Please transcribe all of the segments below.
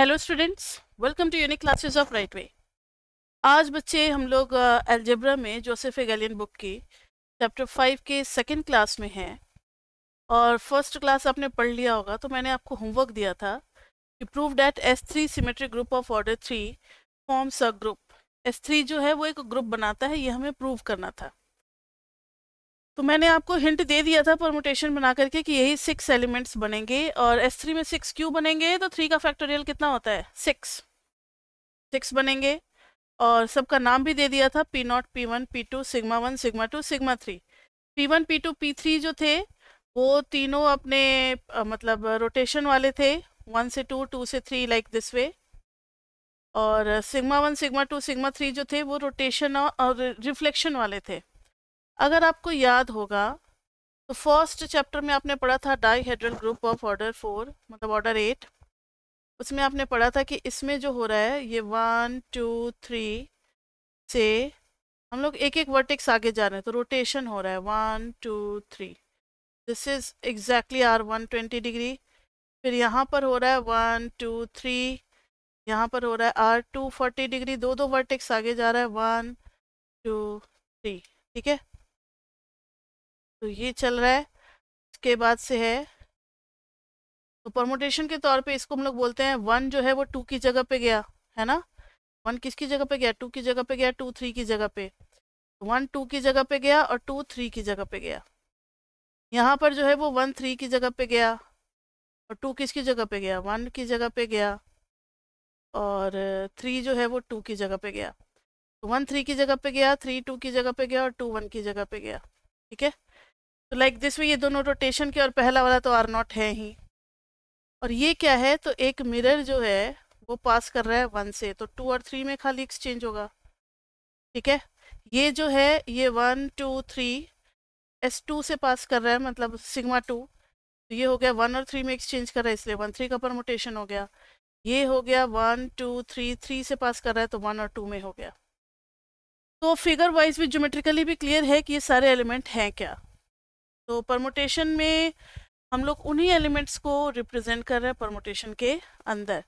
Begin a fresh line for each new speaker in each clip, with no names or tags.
Hello students welcome to unique classes of right way आज बच्चे हम लोग एल्जेब्रा uh, में जोसेफ एगैलियन बुक की चैप्टर फाइव के सेकंड क्लास में हैं और फर्स्ट क्लास आपने पढ़ लिया होगा तो मैंने आपको होमवर्क दिया था कि prove that S three symmetric group of order three forms a group S three जो है वो एक ग्रुप बनाता है ये हमें प्रूव करना था तो मैंने आपको हिंट दे दिया था परमोटेशन बना करके कि यही सिक्स एलिमेंट्स बनेंगे और एस थ्री में सिक्स क्यू बनेंगे तो थ्री का फैक्टोरियल कितना होता है सिक्स सिक्स बनेंगे और सबका नाम भी दे दिया था P not P one P two sigma one sigma two sigma three P one P two P three जो थे वो तीनों अपने आ, मतलब रोटेशन वाले थे वन से टू टू से थ्री लाइक दिस वे और sigma one sigma two sigma three जो थे वो रोटेशन और रिफ्लेक्शन वाले थे अगर आपको याद होगा तो फर्स्ट चैप्टर में आपने पढ़ा था dihedral group of order four मतलब ऑर्डर एट उसमें आपने पढ़ा था कि इसमें जो हो रहा है ये वन टू थ्री से हम लोग एक एक वर्टिक्स आगे जा रहे हैं तो रोटेशन हो रहा है one two three this is exactly R one twenty degree फिर यहाँ पर हो रहा है वन टू थ्री यहाँ पर हो रहा है आर टू फोर्टी डिग्री दो दो वर्टिक्स आगे जा रहा है वन टू थ्री ठीक है तो ये चल रहा है इसके बाद से है तो परमोटेशन के तौर पे इसको हम लोग बोलते हैं वन जो है वो टू की जगह पे गया है ना वन किसकी जगह पे गया टू की जगह पे गया टू थ्री की जगह पे वन टू की जगह पे गया और टू थ्री की जगह पे गया यहाँ पर जो है वो वन थ्री की जगह पे गया और टू किसकी जगह पे गया वन की जगह पे गया और थ्री जो है वो टू की जगह पे गया तो वन थ्री की जगह पे गया थ्री टू की जगह पे गया और टू वन की जगह पे गया ठीक है तो लाइक दिस वे ये दोनों रोटेशन के और पहला वाला तो आर नॉट है ही और ये क्या है तो एक मिरर जो है वो पास कर रहा है वन से तो टू और थ्री में खाली एक्सचेंज होगा ठीक है ये जो है ये one two three S two से पास कर रहा है मतलब सिग्मा टू तो ये हो गया वन और थ्री में एक्सचेंज कर रहा है इसलिए वन थ्री का परमोटेशन हो गया ये हो गया वन टू थ्री थ्री से पास कर रहा है तो वन और टू में हो गया तो फिगर वाइज भी जोमेट्रिकली भी क्लियर है कि ये सारे एलिमेंट हैं क्या तो परमोटेशन में हम लोग उन्हीं एलिमेंट्स को रिप्रेजेंट कर रहे हैं परमोटेशन के अंदर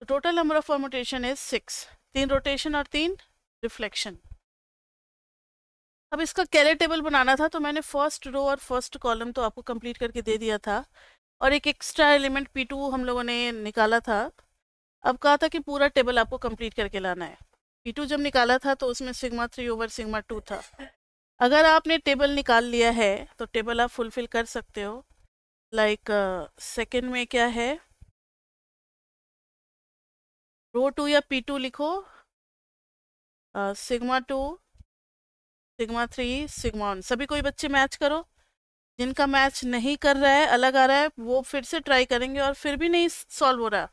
तो total number of permutation is six तीन रोटेशन और तीन रिफ्लेक्शन अब इसका कैरे टेबल बनाना था तो मैंने फर्स्ट रो और फर्स्ट कॉलम तो आपको कंप्लीट करके दे दिया था और एक एक्स्ट्रा एलिमेंट पी टू हम लोगों ने निकाला था अब कहा था कि पूरा टेबल आपको कंप्लीट करके लाना है पी टू जब निकाला था तो उसमें sigma three over sigma two था अगर आपने टेबल निकाल लिया है तो टेबल आप फुलफिल
कर सकते हो लाइक like, सेकेंड uh, में क्या है रो टू या पी टू लिखो sigma
two sigma three sigma one सभी कोई बच्चे मैच करो जिनका मैच नहीं कर रहा है अलग आ रहा है वो फिर से ट्राई करेंगे और फिर भी नहीं सॉल्व हो रहा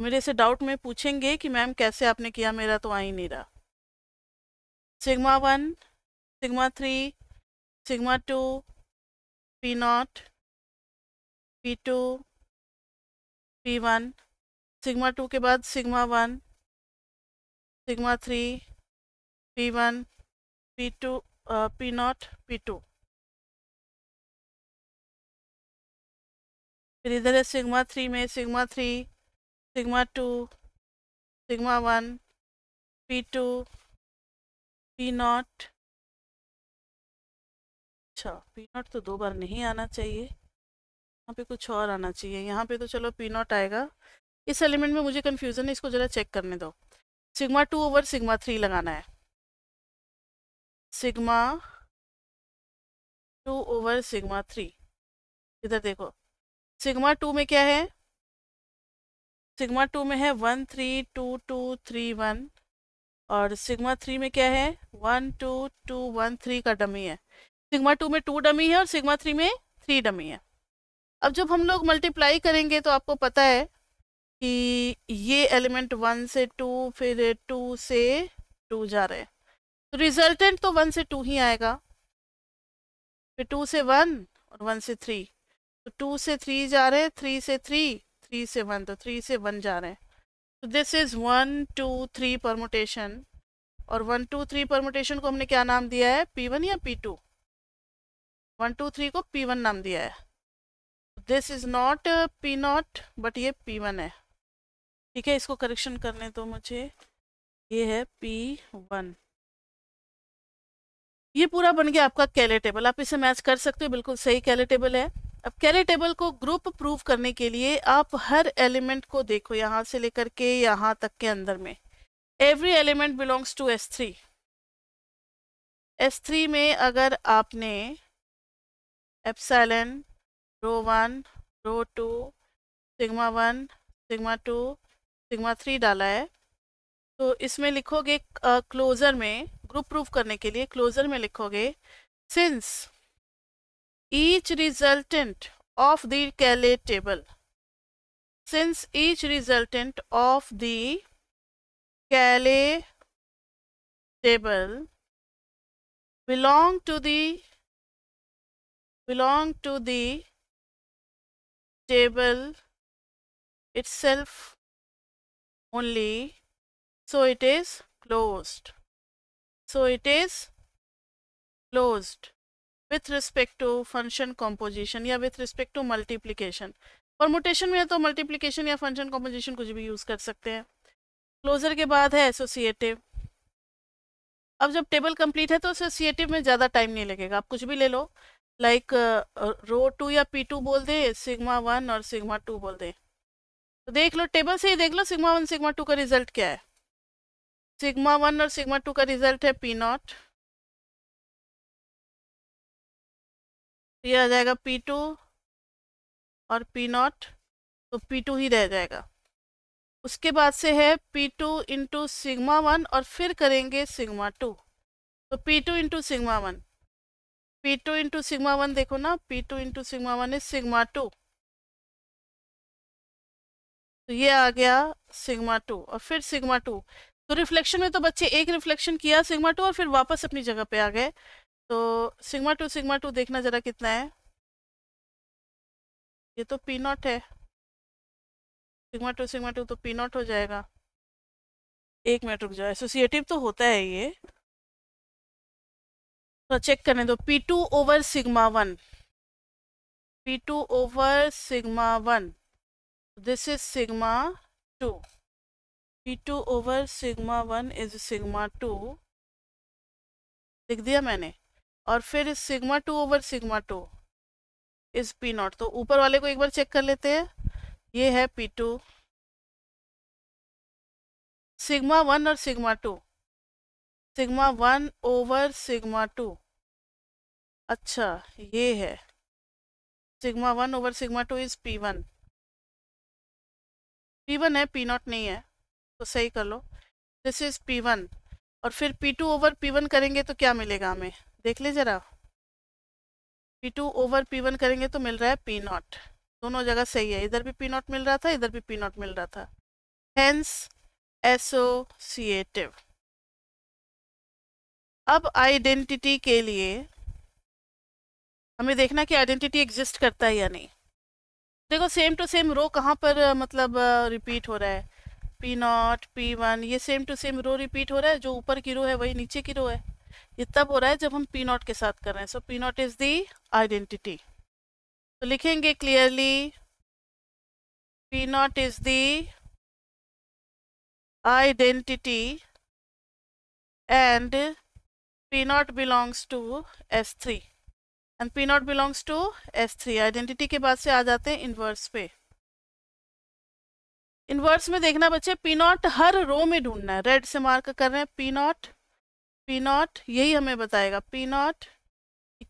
मेरे से डाउट में पूछेंगे कि मैम कैसे आपने किया मेरा तो आ ही नहीं रहा
sigma one three sigma two P not P two P one sigma two के बाद sigma one sigma three P one P two P not P two फिर इधर है सिग्मा थ्री में sigma three sigma two sigma one P two P not अच्छा P not तो दो बार
नहीं आना चाहिए यहाँ पे कुछ और आना चाहिए यहाँ पे तो चलो पी नॉट आएगा इस एलिमेंट में मुझे कन्फ्यूज़न है इसको ज़रा चेक करने दो sigma two over sigma three लगाना है
sigma two over sigma three इधर देखो सिग्मा टू में क्या है
सिग्मा टू में है one three two two three one और सिग्मा थ्री में क्या है one two two one three का डमी है सिग्मा टू में टू डमी है और सिग्मा थ्री में थ्री डमी है अब जब हम लोग मल्टीप्लाई करेंगे तो आपको पता है कि ये एलिमेंट वन से टू फिर टू से टू जा रहे हैं तो रिजल्टेंट तो वन से टू ही आएगा फिर टू से वन और वन से थ्री तो टू से थ्री जा रहे हैं थ्री से थ्री थ्री से वन तो थ्री से वन जा रहे हैं तो this is one two three permutation और वन टू थ्री परमोटेशन को हमने क्या नाम दिया है पी वन या P two one two three को पी वन नाम दिया है this is not P not but ये पी वन है ठीक है इसको करेक्शन करने दो तो मुझे ये है पी वन ये पूरा बन गया आपका कैले टेबल आप इसे मैच कर सकते हो बिल्कुल सही कैले टेबल है अब कैले टेबल को ग्रुप प्रूव करने के लिए आप हर एलिमेंट को देखो यहाँ से लेकर के यहाँ तक के अंदर में every element belongs to S three S three में अगर आपने epsilon rho one rho two sigma one sigma two sigma three डाला है तो इसमें लिखोगे क्लोज़र में ग्रुप प्रूफ करने के लिए क्लोज़र में लिखोगे since each resultant of the Cayley table since each
resultant of the Cayley table belong to the belong to the table itself only so it is closed so it is closed with respect to function
composition या with respect to multiplication permutation में तो multiplication या function composition कुछ भी use कर सकते हैं closure के बाद है associative अब जब टेबल कंप्लीट है तो एसोसिएटिव में ज़्यादा टाइम नहीं लगेगा आप कुछ भी ले लो लाइक रो टू या पी टू बोल दे सिग्मा वन और सिग्मा टू बोल दे तो देख लो
टेबल से ही देख लो सिग्मा वन सिग्मा टू का रिजल्ट क्या है सिग्मा वन और सिग्मा टू का रिजल्ट है पी नॉट ये आ जाएगा पी टू और पी नॉट तो पी टू ही रह जाएगा
उसके बाद से है P two into sigma one और फिर करेंगे सिग्मा टू तो P two into sigma one P two into sigma one देखो ना P two into sigma one is sigma two तो ये आ गया सिग्मा टू और फिर सिग्मा टू तो रिफ्लेक्शन में तो बच्चे एक रिफ्लेक्शन किया सिग्मा टू और फिर वापस अपनी जगह पे आ गए तो सिग्मा टू सिग्मा टू देखना जरा कितना है
ये तो पी नॉट है सिग्मा टू सिग्मा टू तो पी नॉट हो जाएगा एक मिनट रुक जाओ एसोसिएटिव तो होता है ये
तो चेक करने दो P two over sigma one P two over sigma one this is sigma two P two over sigma one is sigma two लिख दिया मैंने और फिर sigma two over sigma two is P not तो ऊपर वाले को एक बार चेक कर लेते हैं ये है पी टू
सिग्मा वन और sigma two sigma one over sigma two अच्छा ये है
sigma one over sigma two is P one P one है पी नॉट नहीं है तो सही कर लो दिस इज पी वन और फिर P two over P one करेंगे तो क्या मिलेगा हमें देख ले जरा P two over P one करेंगे तो मिल रहा है पी नॉट दोनों जगह सही है इधर भी पी नॉट मिल रहा था इधर भी पी नॉट मिल रहा
था हैंस एसोसिएटिव अब आइडेंटिटी के लिए हमें देखना कि
आइडेंटिटी एग्जिस्ट करता है या नहीं देखो सेम टू सेम रो कहाँ पर मतलब रिपीट हो रहा है पी नॉट पी वन ये same to same row repeat हो रहा है जो ऊपर की रो है वही नीचे की रो है ये तब हो रहा है जब हम पी नॉट के साथ कर रहे हैं so P not is the identity
तो लिखेंगे clearly P not is the identity and
P belongs belongs to S3 and P belongs belongs to S3 identity के बाद से आ जाते हैं इन्वर्स पे इन्वर्स में देखना बच्चे पी नॉट हर रो में ढूंढना है रेड से मार्क कर रहे हैं पी नॉट पी नॉट यही हमें बताएगा पी नॉट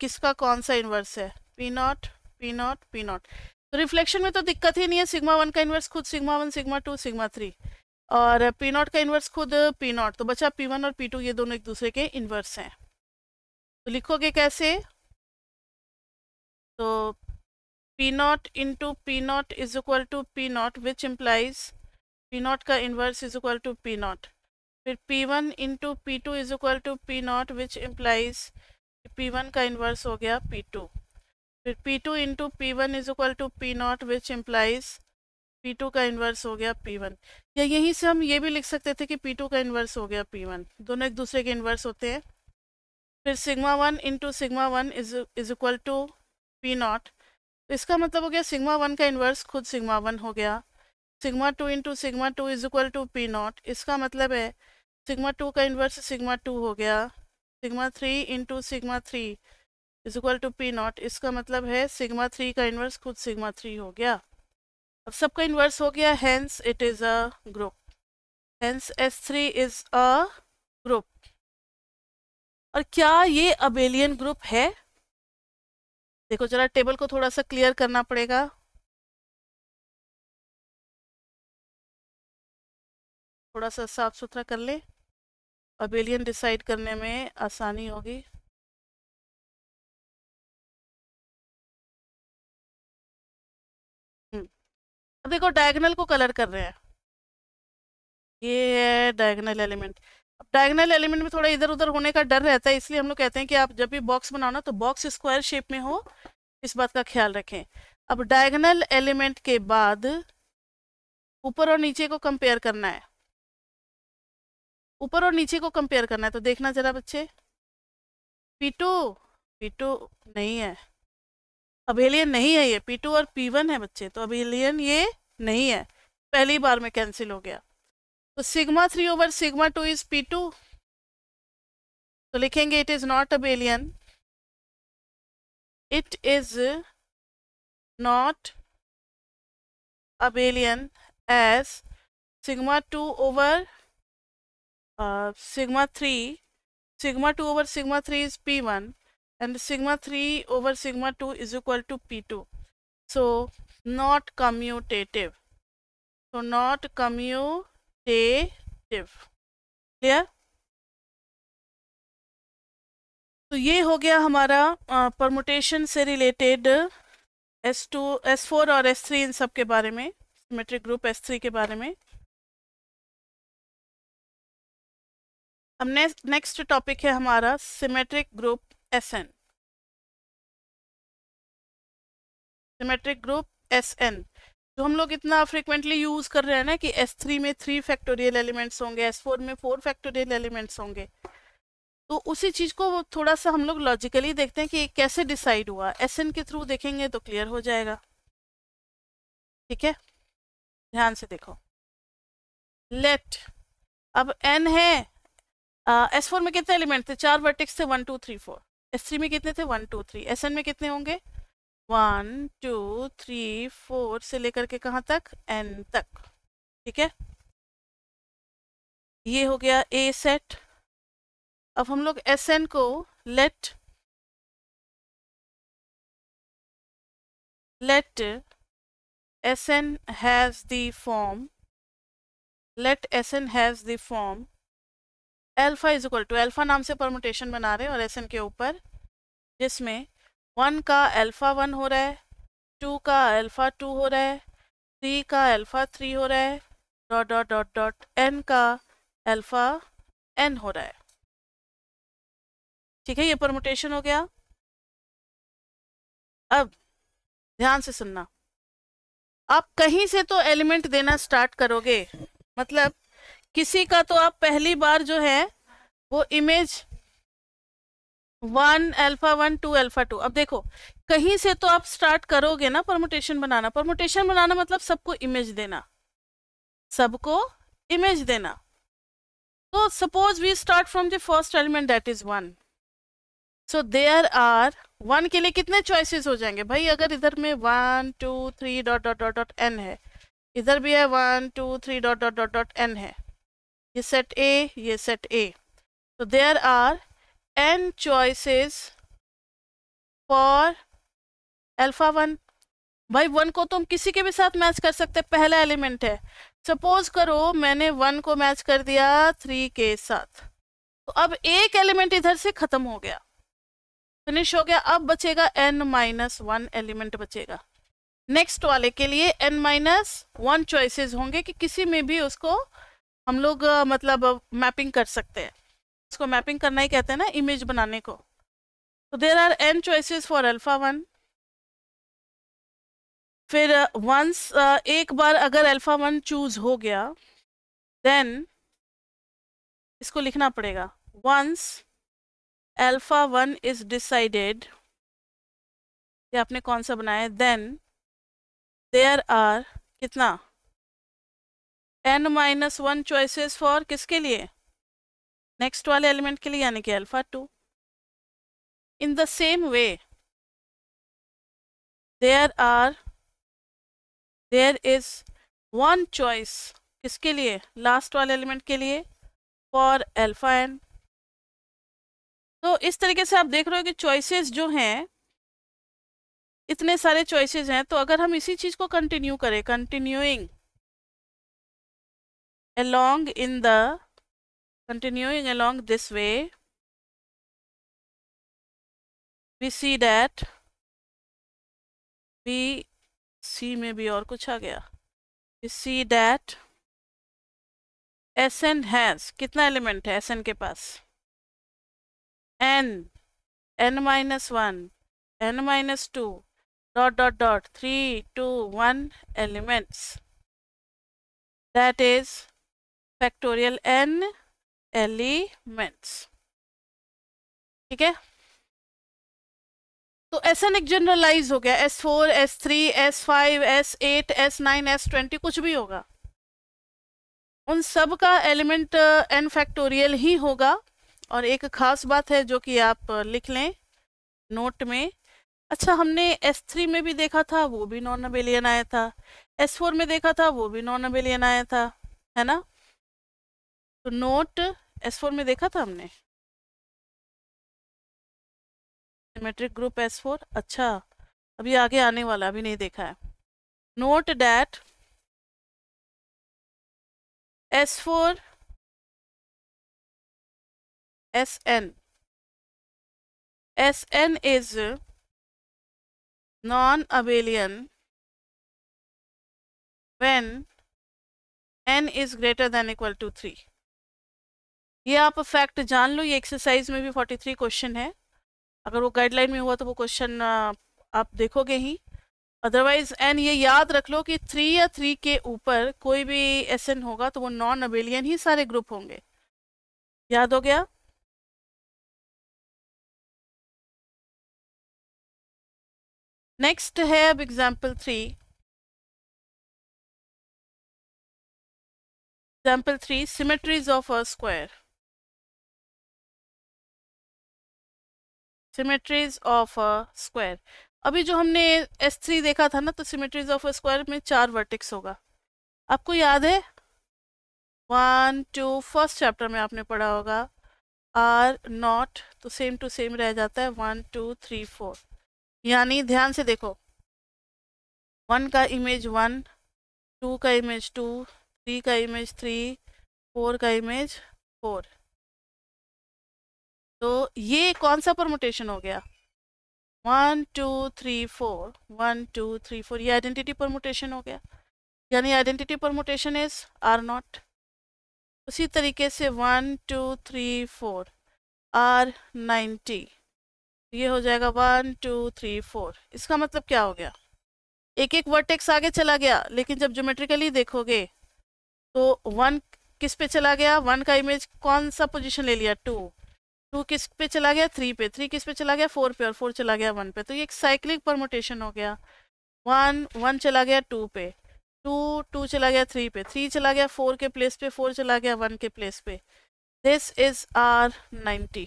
किसका कौन सा इन्वर्स है P not P not P not तो रिफ्लेक्शन में तो दिक्कत ही नहीं है सिग्मा वन का इन्वर्स खुद sigma one sigma two sigma three और पी नॉट का इन्वर्स खुद पी नॉट तो बचा पी वन और पी टू ये दोनों एक दूसरे के इन्वर्स हैं तो लिखोगे कैसे तो P naught into P naught is equal to P naught which implies P naught का inverse is equal to P naught फिर P one into P two is equal to P naught which implies P one का inverse हो गया P two फिर P two into P one is equal to P naught which implies P two का inverse हो गया P one या यहीं से हम ये भी लिख सकते थे कि पी टू का इन्वर्स हो गया पी वन दोनों एक दूसरे के इन्वर्स होते हैं फिर sigma one into sigma one is is equal to P not तो इसका मतलब हो गया सिग्मा वन का इन्वर्स खुद सिग्मा वन हो गया sigma two into sigma two is equal to P naught इसका मतलब है सिग्मा टू का इन्वर्स सिग्मा टू हो गया sigma three into sigma three is equal to P naught इसका मतलब है सिग्मा थ्री का इन्वर्स खुद सिग्मा थ्री हो गया अब सबका इन्वर्स हो गया hence it is a group hence S three is a group
और क्या ये अबेलियन ग्रुप है देखो जरा टेबल को थोड़ा सा क्लियर करना पड़ेगा थोड़ा सा साफ सुथरा कर ले अबेलियन डिसाइड करने में आसानी होगी देखो डायगनल को कलर कर रहे हैं ये है डायगनल एलिमेंट अब डायगनल एलिमेंट में थोड़ा इधर
उधर होने का डर रहता है इसलिए हम लोग कहते हैं कि आप जब भी बॉक्स बनाओ ना तो बॉक्स स्क्वायर शेप में हो इस बात का ख्याल रखें अब डायगनल एलिमेंट के बाद ऊपर और नीचे को कंपेयर करना है ऊपर और नीचे को कंपेयर करना है तो देखना जरा बच्चे पीटू पीटू नहीं है अबेलियन नहीं है ये पी टू और पी वन है बच्चे तो अबेलियन ये नहीं है पहली बार में कैंसिल हो गया तो sigma three over sigma two is P two
तो लिखेंगे it is not abelian it is not abelian as sigma two over sigma three
sigma two over sigma three is P one and sigma 3 over sigma 2 is equal to P2. So not commutative. So not commutative. Clear? तो ये हो गया हमारा permutation से related S two S four और S three इन सब के बारे में सिमेट्रिक ग्रुप एस थ्री के बारे
में अब नेक्स्ट टॉपिक है हमारा symmetric group S N
symmetric group S N जो हम लोग इतना फ्रिक्वेंटली यूज कर रहे हैं ना कि एस थ्री में थ्री फैक्टोरियल एलिमेंट्स होंगे एस फोर में फोर फैक्टोरियल एलिमेंट्स होंगे तो उसी चीज को थोड़ा सा हम लोग लॉजिकली देखते हैं कि कैसे डिसाइड हुआ एस एन के थ्रू
देखेंगे तो क्लियर हो जाएगा ठीक है ध्यान से देखो लेट अब एन है एस फोर में कितने
एलिमेंट थे चार वर्टिक्स थे one two three four S three में कितने थे one two three S N में कितने होंगे वन टू थ्री फोर से लेकर के कहाँ तक एन तक
ठीक है ये हो गया ए सेट अब हम लोग एस एन को let let S N has the form
let S N has the form alpha is equal to alpha नाम से परमोटेशन बना रहे हैं और एन के ऊपर जिसमें वन का अल्फ़ा वन हो रहा है टू का अल्फ़ा टू हो रहा है थ्री का अल्फ़ा थ्री हो रहा है
dot dot dot dot N का अल्फ़ा एन हो रहा है ठीक है ये परमोटेशन हो गया अब ध्यान से सुनना आप कहीं से तो एलिमेंट देना स्टार्ट
करोगे मतलब किसी का तो आप पहली बार जो है वो image one alpha one two alpha two अब देखो कहीं से तो आप स्टार्ट करोगे ना परमोटेशन बनाना परमोटेशन बनाना मतलब सबको इमेज देना सबको इमेज देना तो suppose we start from the first element that is one so there are one के लिए कितने चॉइसेस हो जाएंगे भाई अगर इधर में one two three dot dot dot dot N है इधर भी है one two three dot dot dot dot N है ये सेट ए ये सेट ए तो there are N choices for alpha one भाई वन को तुम किसी के भी साथ मैच कर सकते पहला एलिमेंट है सपोज करो मैंने वन को मैच कर दिया थ्री के साथ तो अब एक एलिमेंट इधर से खत्म हो गया फिनिश हो गया अब बचेगा एन माइनस वन एलिमेंट बचेगा नेक्स्ट वाले के लिए एन माइनस वन चॉइसेस होंगे कि किसी में भी उसको हम लोग मतलब मैपिंग कर सकते हैं इसको मैपिंग करना ही कहते हैं ना इमेज बनाने को तो there are N choices for alpha one फिर वंस एक बार अगर अल्फा वन चूज हो गया देन इसको लिखना पड़ेगा once alpha one is decided ये आपने कौन सा बनाया देन देर आर कितना N minus one choices for किसके लिए नेक्स्ट वाले एलिमेंट के लिए यानी
कि alpha two in the same way there are there is one choice
किसके लिए लास्ट वाले एलिमेंट के लिए फॉर एल्फा एन तो इस तरीके से आप देख रहे हो कि चॉइसेस जो हैं इतने सारे चॉइसेस हैं तो अगर हम इसी चीज़ को कंटिन्यू करें continuing
along in the continuing along this way we see that we see maybe or कुछ uh we see that
S N has कितना एलिमेंट है S N एन के N minus N minus 1 minus one dot dot two dot
that is factorial N elements ठीक है तो S N एक generalise हो गया
S four S three S five S eight S nine S twenty कुछ भी होगा उन सब का एलिमेंट एन फैक्टोरियल ही होगा और एक ख़ास बात है जो कि आप uh, लिख लें नोट में अच्छा हमने एस थ्री में भी देखा था वो भी नॉन अबेलियन आया था एस फोर में देखा था वो भी नॉन अबेलियन आया था
है ना तो नोट एस फोर में देखा था हमने मेट्रिक ग्रुप एस फोर अच्छा अभी आगे आने वाला अभी नहीं देखा है note that S four S N S N is non abelian when n is greater than equal to three ये आप फैक्ट जान लो ये एक्सरसाइज
में भी 43 क्वेश्चन है अगर वो गाइडलाइन में हुआ तो वो क्वेश्चन आप देखोगे ही अदरवाइज एंड ये याद रख लो कि थ्री या थ्री के ऊपर कोई भी
एस होगा तो वो नॉन अबेलियन ही सारे ग्रुप होंगे याद हो गया नेक्स्ट है अब example three example three symmetries of a square symmetries of a square अभी जो हमने
एस थ्री देखा था ना तो सिमेट्रीज ऑफ अ स्क्वायर में चार वर्टिक्स होगा आपको याद है वन टू फर्स्ट चैप्टर में आपने पढ़ा होगा आर नॉट तो सेम टू सेम रह जाता है वन टू थ्री फोर यानी ध्यान से देखो वन का इमेज वन टू का इमेज टू थ्री का इमेज थ्री फोर का इमेज फोर तो ये कौन सा परमोटेशन हो गया one two three four one two three four ये आइडेंटिटी परमोटेशन हो गया यानी identity permutation is R naught उसी तरीके से one two three four R ninety ये हो जाएगा वन टू थ्री फोर इसका मतलब क्या हो गया एक एक वर्टेक्स आगे चला गया लेकिन जब ज्योमेट्रिकली देखोगे तो वन किस पे चला गया वन का इमेज कौन सा पोजीशन ले लिया टू टू किस पे चला गया थ्री पे थ्री किस पे चला गया फोर पे और फोर चला गया वन पे तो ये एक साइक्लिक परमोटेशन हो गया वन वन चला गया टू पे टू टू चला गया थ्री पे थ्री चला गया फोर के प्लेस पे फोर चला गया वन के प्लेस पे दिस इज आर नाइन्टी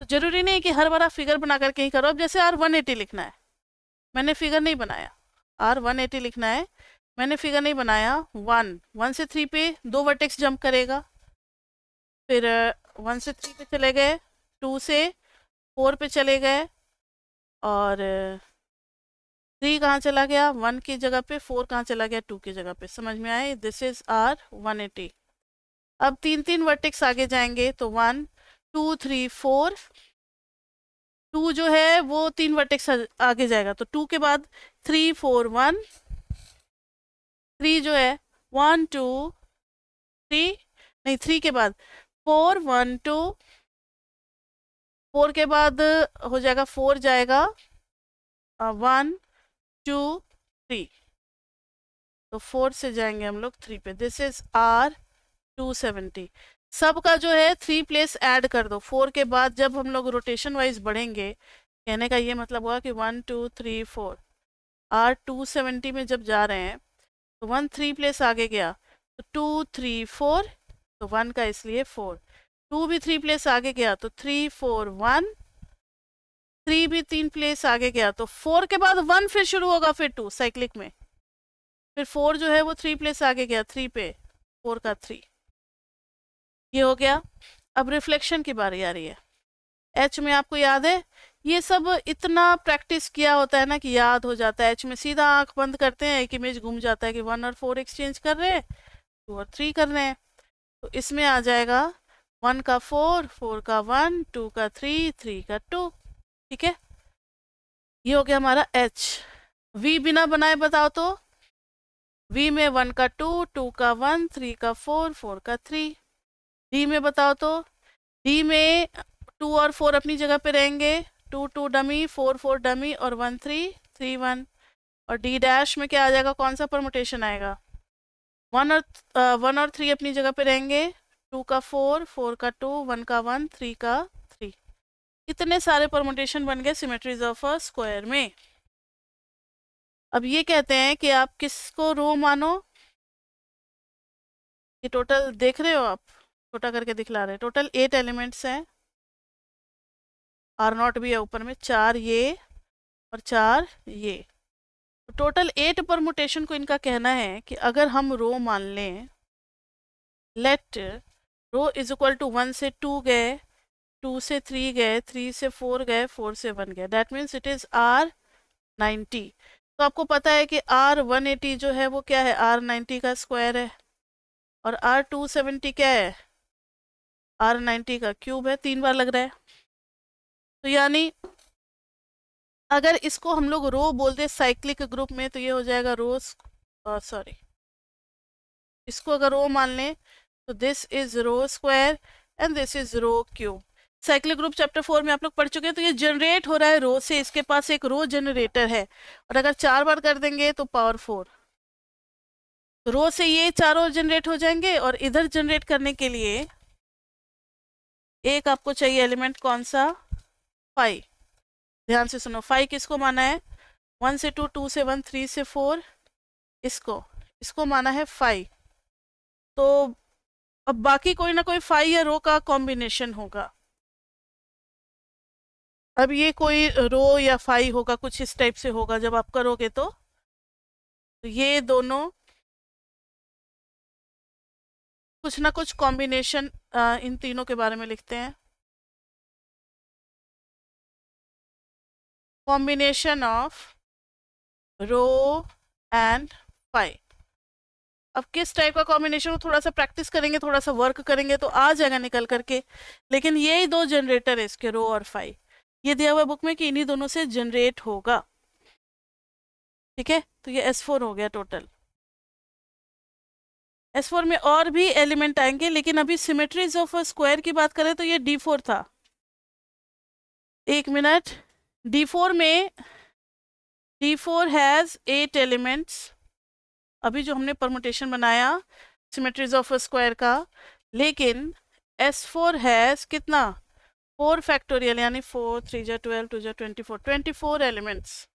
तो जरूरी नहीं कि हर बार आप फिगर बना करके ही करो अब जैसे आर वन एटी लिखना है मैंने फिगर नहीं बनाया आर वन एटी लिखना है मैंने फिगर नहीं बनाया वन वन से थ्री पे दो वर्टेक्स जंप करेगा फिर वन से थ्री पे चले गए टू से फोर पे चले गए और थ्री कहाँ चला गया वन की जगह पे फोर कहाँ चला गया टू की जगह पे समझ में आए this is R one eighty अब तीन तीन वर्टिक्स आगे जाएंगे तो one two three four two जो है वो तीन वर्टिक्स आगे जाएगा तो टू के बाद थ्री फोर वन थ्री जो है वन टू थ्री नहीं थ्री के बाद फोर वन टू फोर के बाद हो जाएगा फोर जाएगा वन टू थ्री तो फोर से जाएंगे हम लोग थ्री पे this is R two seventy सबका जो है थ्री प्लेस ऐड कर दो फोर के बाद जब हम लोग रोटेशन वाइज बढ़ेंगे कहने का ये मतलब हुआ कि one two three four R two seventy में जब जा रहे हैं तो वन थ्री प्लेस आगे गया तो टू थ्री फोर तो वन का इसलिए फोर टू भी थ्री प्लेस आगे गया तो थ्री फोर वन थ्री भी तीन प्लेस आगे गया तो फोर के बाद वन फिर शुरू होगा फिर टू साइक्लिक में फिर फोर जो है वो थ्री प्लेस आगे गया थ्री पे फोर का थ्री ये हो गया अब रिफ्लेक्शन की बारी आ रही है एच में आपको याद है ये सब इतना प्रैक्टिस किया होता है ना कि याद हो जाता है एच में सीधा आंख बंद करते हैं एक इमेज घूम जाता है कि वन और फोर एक्सचेंज कर रहे हैं टू और थ्री कर रहे हैं तो इसमें आ जाएगा वन का फोर फोर का वन टू का थ्री थ्री का टू ठीक है ये हो गया हमारा एच वी बिना बनाए बताओ तो वी में वन का टू टू का वन थ्री का फोर फोर का थ्री डी में बताओ तो डी में टू और फोर अपनी जगह पे रहेंगे two two dummy four four dummy और वन थ्री थ्री वन और डी डैश में क्या आ जाएगा कौन सा परमोटेशन आएगा वन और वन और थ्री अपनी जगह पे रहेंगे टू का फोर फोर का टू वन का वन थ्री का थ्री इतने सारे परमोटेशन बन गए सिमेट्रीज ऑफ अ स्क्वायर में अब ये कहते हैं कि आप किसको रो मानो ये टोटल देख रहे हो आप छोटा करके दिखला रहे हैं टोटल एट एलिमेंट्स हैं आर नॉट भी है ऊपर में चार ये और चार ये टोटल एट परमोटेशन को इनका कहना है कि अगर हम रो मान लें let rho is equal to one से टू गए टू से थ्री गए थ्री से फोर गए फोर से वन गए that means it is R ninety तो आपको पता है कि आर वन एटी जो है वो क्या है आर नाइन्टी का स्क्वायर है और आर टू सेवेंटी क्या है आर नाइन्टी का क्यूब है तीन बार लग रहा है तो यानी अगर इसको हम लोग रो बोल दे साइक्लिक ग्रुप में तो ये हो जाएगा रोज सॉरी इसको अगर रो मान लें तो this is rho square and this is rho cube cyclic group chapter four में आप लोग पढ़ चुके हैं तो ये जनरेट हो रहा है रो से इसके पास एक रो जनरेटर है और अगर चार बार कर देंगे तो पावर फोर रो से ये चारों जनरेट हो जाएंगे और इधर जनरेट करने के लिए एक आपको चाहिए एलिमेंट कौन सा फाइव ध्यान से सुनो फाइव किसको माना है वन से टू टू से वन थ्री से फोर इसको इसको माना है फाइव तो अब बाकी कोई ना कोई फाइव या रो का कॉम्बिनेशन होगा
अब ये कोई रो या फाइव होगा कुछ इस टाइप से होगा जब आप करोगे तो, तो ये दोनों कुछ ना कुछ कॉम्बिनेशन इन तीनों के बारे में लिखते हैं combination of rho and five अब किस टाइप
का कॉम्बिनेशन हो थोड़ा सा प्रैक्टिस करेंगे थोड़ा सा वर्क करेंगे तो आ जाएगा निकल करके लेकिन यही दो जनरेटर है इसके रो और फाइव ये दिया हुआ बुक में कि इन्हीं दोनों से जनरेट होगा ठीक है तो ये एस फोर हो गया टोटल एस फोर में और भी एलिमेंट आएंगे लेकिन अभी सिमेट्रीज ऑफ स्क्वायर की बात करें तो ये डी फोर था एक मिनट डी फोर में D four has eight elements अभी जो हमने परमोटेशन बनाया सिमेट्रीज ऑफ स्क्वायर का लेकिन एस फोर हैज़ कितना फोर फैक्टोरियल यानी फोर थ्री जो ट्वेल्व टू जो twenty four twenty four elements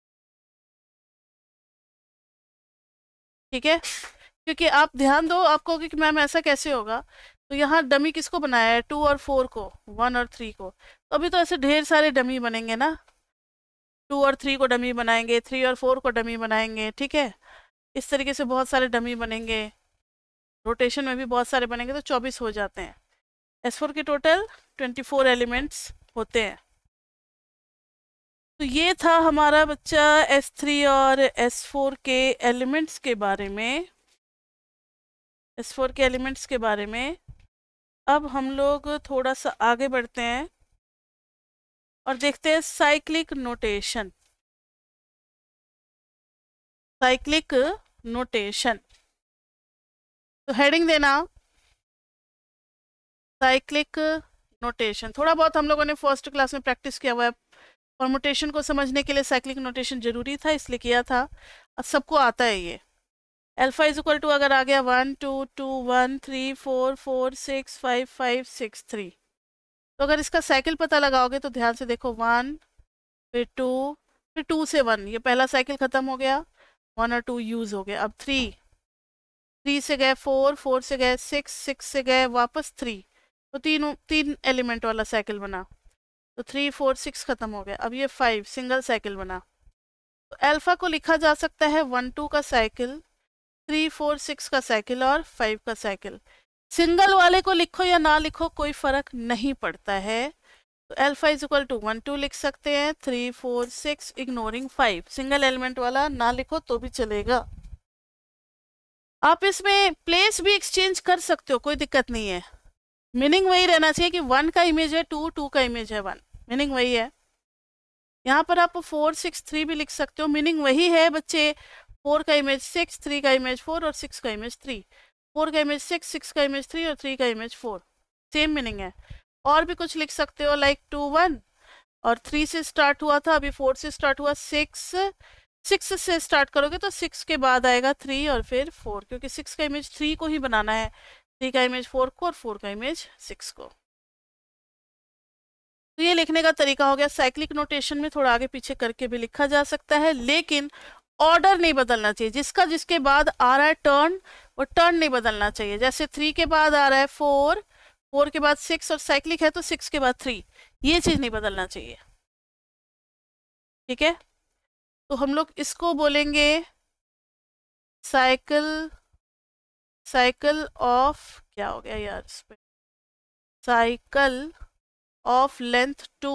ठीक है क्योंकि आप ध्यान दो आपको कि मैम ऐसा कैसे होगा तो यहाँ डमी किसको बनाया है टू और फोर को वन और थ्री को तो अभी तो ऐसे ढेर सारे डमी बनेंगे ना टू और थ्री को डमी बनाएंगे थ्री और फोर को डमी बनाएंगे ठीक है इस तरीके से बहुत सारे डमी बनेंगे रोटेशन में भी बहुत सारे बनेंगे तो चौबीस हो जाते हैं एस फोर के टोटल ट्वेंटी फोर एलिमेंट्स होते हैं तो ये था हमारा बच्चा एस थ्री और एस फोर के एलिमेंट्स के बारे में एस फोर के एलिमेंट्स के बारे में अब हम लोग थोड़ा सा आगे बढ़ते हैं
और देखते हैं साइक्लिक नोटेशन साइक्लिक नोटेशन तो हेडिंग देना साइक्लिक नोटेशन थोड़ा
बहुत हम लोगों ने फर्स्ट क्लास में प्रैक्टिस किया हुआ है नोटेशन को समझने के लिए साइक्लिक नोटेशन जरूरी था इसलिए किया था अब सबको आता है ये अल्फा इज इक्वल टू अगर आ गया one two two one three four four six five five six three तो अगर इसका साइकिल पता लगाओगे तो ध्यान से देखो वन फिर टू फिर टू से वन ये पहला साइकिल ख़त्म हो गया वन और टू यूज़ हो गया अब थ्री थ्री से गए फोर फोर से गए सिक्स सिक्स से गए वापस थ्री तो तीन तीन एलिमेंट वाला साइकिल बना तो थ्री फोर सिक्स ख़त्म हो गया अब ये फाइव सिंगल साइकिल बना तो अल्फ़ा को लिखा जा सकता है वन टू का साइकिल थ्री फोर सिक्स का साइकिल और फाइव का साइकिल सिंगल वाले को लिखो या ना लिखो कोई फर्क नहीं पड़ता है तो alpha is equal to one two लिख सकते हैं three four six ignoring five single element वाला ना लिखो तो भी चलेगा आप इसमें प्लेस भी एक्सचेंज कर सकते हो कोई दिक्कत नहीं है मीनिंग वही रहना चाहिए कि वन का इमेज है टू टू का इमेज है वन मीनिंग वही है यहाँ पर आप फोर सिक्स थ्री भी लिख सकते हो मीनिंग वही है बच्चे फोर का इमेज सिक्स थ्री का इमेज फोर और सिक्स का इमेज थ्री फोर का इमेज सिक्स सिक्स का इमेज थ्री और थ्री का इमेज फोर सेम मीनिंग है और भी कुछ लिख सकते हो लाइक टू वन और थ्री से स्टार्ट हुआ था अभी फोर से स्टार्ट हुआ सिक्स सिक्स से स्टार्ट करोगे तो सिक्स के बाद आएगा थ्री और फिर फोर क्योंकि सिक्स का इमेज थ्री को ही बनाना है थ्री का इमेज फोर को और फोर का इमेज सिक्स को तो ये लिखने का तरीका हो गया साइक्लिक नोटेशन में थोड़ा आगे पीछे करके भी लिखा जा सकता है लेकिन ऑर्डर नहीं बदलना चाहिए जिसका जिसके बाद आ रहा है टर्न वो टर्न नहीं बदलना चाहिए जैसे थ्री के बाद आ रहा है फोर फोर के बाद सिक्स और साइक्लिक है तो सिक्स के बाद थ्री
ये चीज़ नहीं बदलना चाहिए ठीक है तो हम लोग इसको बोलेंगे साइकिल साइकिल
ऑफ क्या हो गया यार साइकिल ऑफ लेंथ टू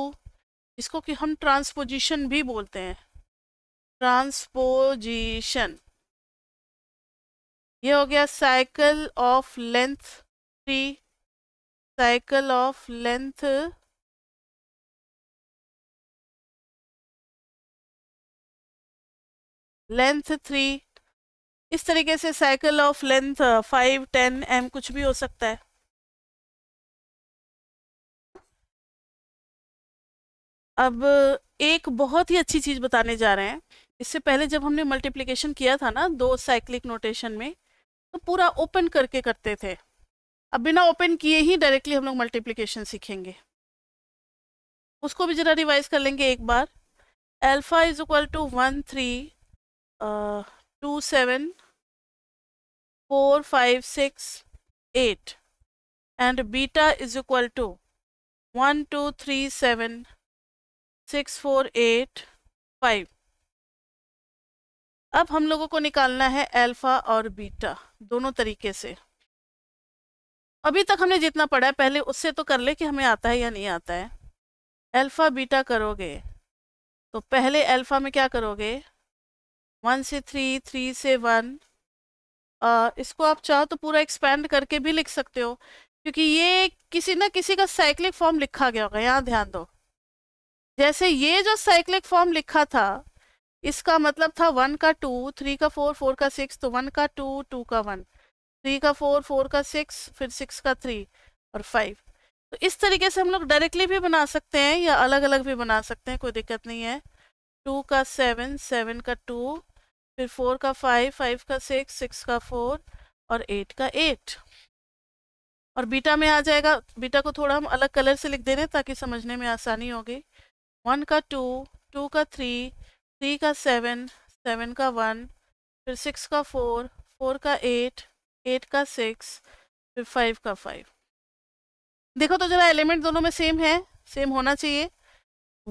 इसको कि हम ट्रांसपोजिशन भी बोलते हैं ट्रांसपोजिशन ये हो गया cycle
of length three cycle of length length three इस तरीके से cycle of length five ten M कुछ भी हो सकता है अब एक बहुत ही अच्छी चीज़ बताने जा रहे हैं
इससे पहले जब हमने मल्टीप्लिकेशन किया था ना दो साइक्लिक नोटेशन में तो पूरा ओपन करके करते थे अब बिना ओपन किए ही डायरेक्टली हम लोग मल्टीप्लीकेशन सीखेंगे उसको भी ज़रा रिवाइज कर लेंगे एक बार alpha is equal to one three two seven four five six eight and beta is equal to one two three seven six four eight five अब हम लोगों को निकालना है अल्फा और बीटा दोनों तरीके से अभी तक हमने जितना पढ़ा है पहले उससे तो कर ले कि हमें आता है या नहीं आता है अल्फा बीटा करोगे तो पहले अल्फा में क्या करोगे वन से थ्री थ्री से वन इसको आप चाहो तो पूरा एक्सपेंड करके भी लिख सकते हो क्योंकि ये किसी ना किसी का साइक्लिक फॉर्म लिखा गया होगा यहाँ ध्यान दो जैसे ये जो साइक्लिक फॉर्म लिखा था इसका मतलब था वन का टू थ्री का फोर फोर का सिक्स तो वन का टू टू का वन थ्री का फोर फोर का सिक्स फिर सिक्स का थ्री और फाइव तो इस तरीके से हम लोग डायरेक्टली भी बना सकते हैं या अलग अलग भी बना सकते हैं कोई दिक्कत नहीं है टू का सेवन सेवन का टू फिर फोर का फाइव फाइव का सिक्स सिक्स का फोर और एट का एट और बीटा में आ जाएगा बीटा को थोड़ा हम अलग कलर से लिख दे रहे हैं ताकि समझने में आसानी होगी वन का टू टू का थ्री थ्री का सेवन सेवन का वन फिर सिक्स का फोर फोर का एट एट का सिक्स फिर फाइव का फाइव देखो तो जरा एलिमेंट दोनों में सेम है सेम होना चाहिए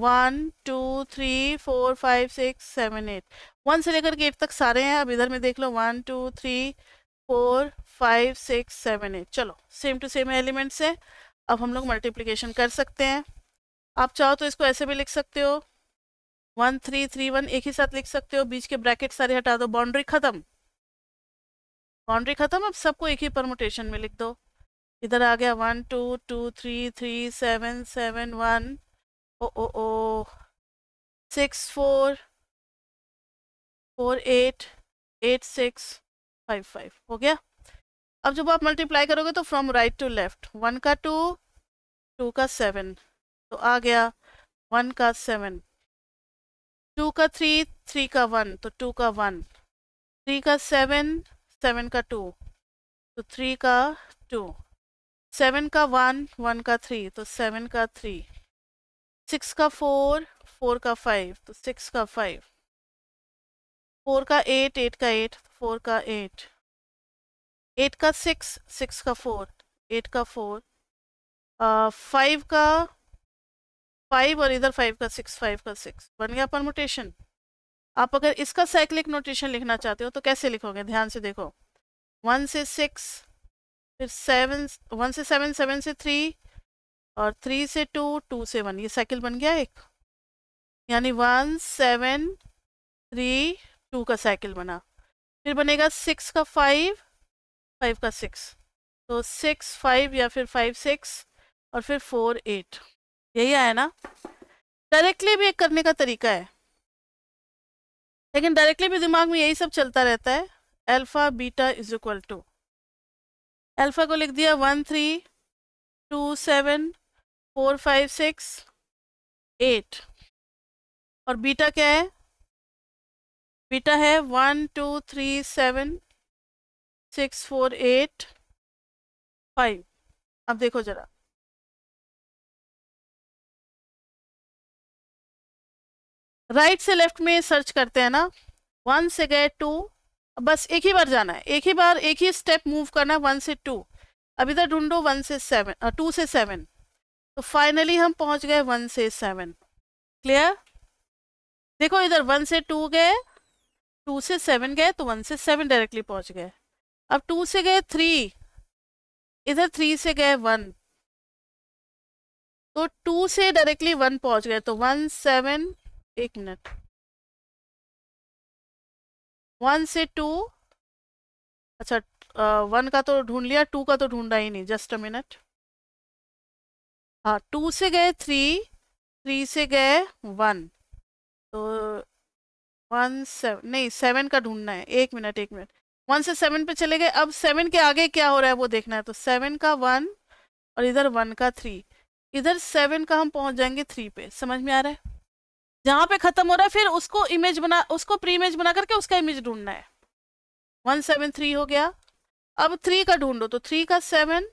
one two three four five six seven eight one से लेकर के एट तक सारे हैं अब इधर में देख लो one two three four five six seven eight चलो सेम टू सेम एलिमेंट्स हैं अब हम लोग मल्टीप्लीकेशन कर सकते हैं आप चाहो तो इसको ऐसे भी लिख सकते हो वन थ्री थ्री वन एक ही साथ लिख सकते हो बीच के ब्रैकेट सारे हटा दो बाउंड्री खत्म बाउंड्री खत्म अब सबको एक ही परमोटेशन में लिख दो इधर आ गया one two two three three seven seven one ओ ओ ओ six four four eight eight six five five हो गया अब जब आप मल्टीप्लाई करोगे तो from right to left one का टू टू का सेवन तो आ गया वन का सेवन टू का थ्री थ्री का वन तो टू का वन थ्री का सेवन सेवन का टू तो थ्री का टू सेवन का वन वन का थ्री तो सेवन का थ्री सिक्स का फोर फोर का फाइव तो सिक्स का फाइव फोर का एट एट का एट तो फोर का एट एट का सिक्स सिक्स का फोर एट का फोर फाइव का फाइव और इधर फाइव का सिक्स फाइव का सिक्स बन गया परमोटेशन आप अगर इसका साइक्लिक नोटेशन लिखना चाहते हो तो कैसे लिखोगे ध्यान से देखो वन से सिक्स फिर सेवन वन से सेवन सेवन से थ्री और थ्री से टू टू से वन ये साइकिल बन गया एक यानी वन सेवन थ्री टू का साइकिल बना फिर बनेगा सिक्स का फाइव फाइव का सिक्स तो सिक्स फाइव या फिर फाइव सिक्स और फिर फोर एट यही आया ना डायरेक्टली भी एक करने का तरीका है लेकिन डायरेक्टली भी दिमाग में यही सब चलता रहता है alpha beta is equal to alpha को लिख दिया one three two seven four five six eight और बीटा क्या है
बीटा है one two three seven six four eight five अब देखो ज़रा राइट से लेफ्ट में सर्च करते हैं ना
वन से गए टू बस एक ही बार जाना है एक ही बार एक ही स्टेप मूव करना है वन से टू अब इधर ढूंढो वन से सेवन टू से सेवन तो फाइनली हम पहुंच गए वन से सेवन क्लियर देखो इधर वन से टू गए टू से सेवन गए तो वन से सेवन डायरेक्टली पहुंच गए अब टू से गए थ्री
इधर थ्री से गए वन तो टू से डायरेक्टली वन पहुंच गए तो वन सेवन एक मिनट वन से टू अच्छा वन का तो ढूंढ लिया टू का तो ढूंढा ही नहीं जस्ट अ मिनट हाँ टू से गए थ्री
थ्री से गए वन तो वन सेवन नहीं सेवन का ढूंढना है एक मिनट एक मिनट वन से सेवन पे चले गए अब सेवन के आगे क्या हो रहा है वो देखना है तो सेवन का वन और इधर वन का थ्री इधर सेवन का हम पहुंच जाएंगे थ्री पे समझ में आ रहा है जहां पे खत्म हो रहा है फिर उसको इमेज बना उसको प्री इमेज बना करके उसका इमेज ढूंढना है वन सेवन थ्री हो गया अब थ्री का ढूंढो तो थ्री का सेवन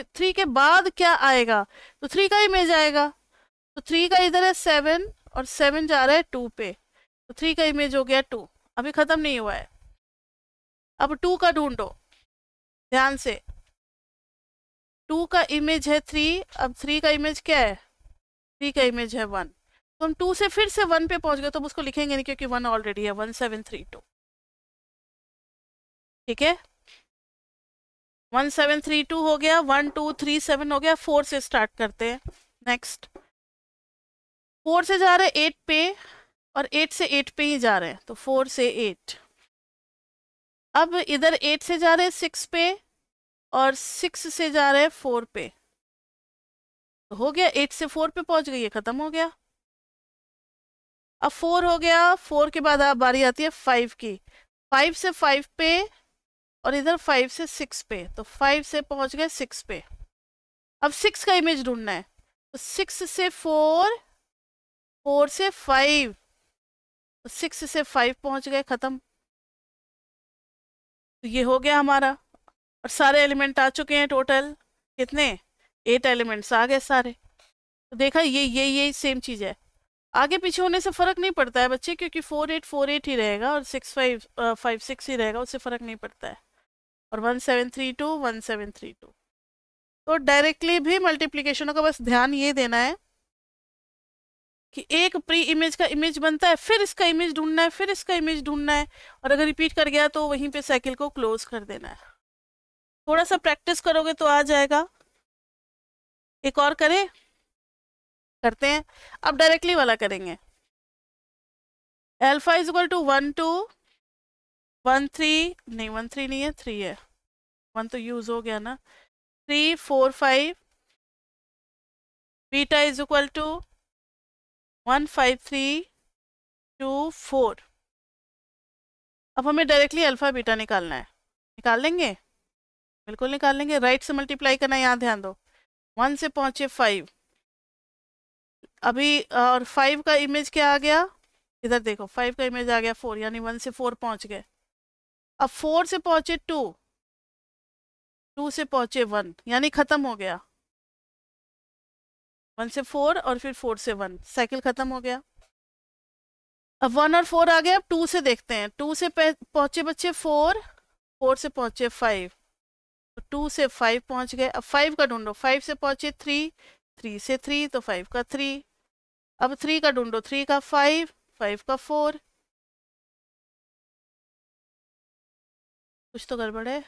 थ्री के बाद क्या आएगा तो थ्री का इमेज आएगा तो थ्री का इधर है सेवन और सेवन जा रहा है टू पे तो थ्री का इमेज हो गया टू अभी खत्म नहीं हुआ है अब टू का ढूंढो ध्यान से टू का इमेज है थ्री अब थ्री का इमेज क्या है थ्री का इमेज है वन तो हम टू से फिर से वन पे पहुंच गए तो हम उसको लिखेंगे नहीं क्योंकि वन ऑलरेडी है वन सेवन थ्री टू ठीक है वन सेवन थ्री टू हो गया वन टू थ्री सेवन हो गया फोर से स्टार्ट करते हैं नेक्स्ट फोर से जा रहे हैं एट पे और एट से एट पे ही जा रहे हैं तो फोर से एट अब इधर एट से जा रहे हैं सिक्स पे और सिक्स से जा रहे हैं फोर पे तो हो गया एट से फोर पे पहुंच गई है ख़त्म हो गया अब फोर हो गया फोर के बाद आप बारी आती है फाइव की फाइव से फाइव पे और इधर फाइव से सिक्स पे तो फाइव से पहुंच गए सिक्स पे अब सिक्स का इमेज ढूंढना है तो सिक्स से फोर फोर से फाइव तो सिक्स से फाइव पहुंच गए ख़त्म तो ये हो गया हमारा और सारे एलिमेंट आ चुके हैं टोटल कितने एट एलिमेंट्स आ गए सारे तो देखा ये ये ये सेम चीज़ है आगे पीछे होने से फ़र्क नहीं पड़ता है बच्चे क्योंकि फोर एट फोर एट ही रहेगा और सिक्स फाइव फाइव सिक्स ही रहेगा उससे फ़र्क नहीं पड़ता है और one seven three two one seven three two तो डायरेक्टली भी मल्टीप्लीकेशनों का बस ध्यान ये देना है कि एक प्री इमेज का इमेज बनता है फिर इसका इमेज ढूंढना है फिर इसका इमेज ढूंढना है और अगर रिपीट कर गया तो वहीं पे साइकिल को क्लोज कर देना है थोड़ा सा प्रैक्टिस करोगे तो आ जाएगा एक और करें करते हैं अब डायरेक्टली वाला करेंगे alpha is equal to one two one three नहीं वन थ्री नहीं है थ्री है वन तो यूज हो गया ना three four five beta is equal to one five three two four अब हमें डायरेक्टली अल्फा बीटा निकालना है निकाल लेंगे बिल्कुल निकाल लेंगे राइट से मल्टीप्लाई करना यहाँ ध्यान दो वन से पहुँचे फाइव अभी और फाइव का इमेज क्या आ गया इधर देखो फाइव का इमेज आ गया फोर यानी वन से फोर पहुंच गए अब फोर से पहुंचे टू टू से पहुंचे वन यानी खत्म हो गया वन से फोर और फिर फोर से वन साइकिल खत्म हो गया अब वन और फोर आ गया अब टू से देखते हैं टू से पहुंचे बच्चे फोर फोर से पहुंचे फाइव टू से फाइव पहुंच गए अब फाइव का ढूंढो फाइव से पहुंचे थ्री थ्री से थ्री तो फाइव
का थ्री अब थ्री का ढूंढो थ्री का फाइव फाइव का फोर कुछ तो गड़बड़ है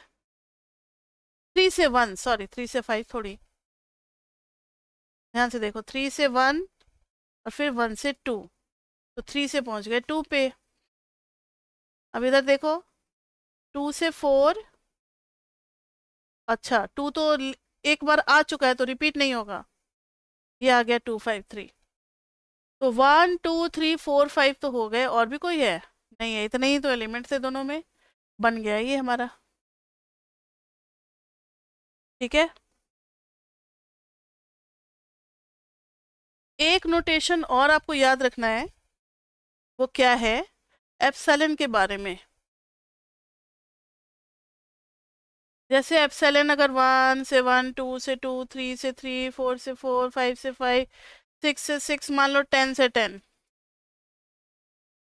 थ्री से वन सॉरी थ्री से फाइव थोड़ी ध्यान से देखो थ्री
से वन और फिर वन से टू तो थ्री से पहुंच गए टू पे अब इधर देखो टू से फोर अच्छा टू तो एक बार आ चुका है तो रिपीट नहीं होगा ये आ गया टू फाइव थ्री तो one two three four five तो हो गए और भी कोई है
नहीं है इतने ही तो एलिमेंट है दोनों में बन गया ये हमारा ठीक है एक नोटेशन और आपको याद रखना है वो क्या है एप्सलन के बारे में जैसे
एप्सलन अगर वन से वन टू से टू थ्री से थ्री फोर से फोर फाइव से फाइव सिक्स से सिक्स मान लो टेन से टेन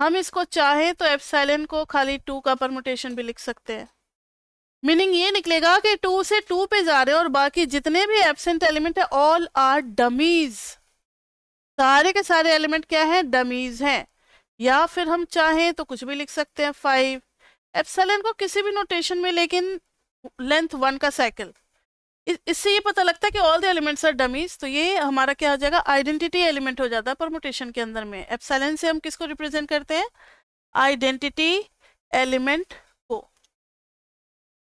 हम इसको चाहें तो एप्साइलन को खाली टू का परमोटेशन भी लिख सकते हैं मीनिंग ये निकलेगा कि टू से टू पे जा रहे हैं और बाकी जितने भी एबसेंट एलिमेंट है ऑल आर डमीज सारे के सारे एलिमेंट क्या हैं डमीज हैं या फिर हम चाहें तो कुछ भी लिख सकते हैं फाइव एप्सलन को किसी भी नोटेशन में लेकिन लेंथ वन का साइकिल इससे ये पता लगता है कि all the elements are dummies तो ये हमारा क्या हो जाएगा आइडेंटिटी एलिमेंट हो जाता है परमोटेशन के अंदर में एप्सलेंस से हम किसको रिप्रेजेंट करते हैं आइडेंटिटी एलिमेंट को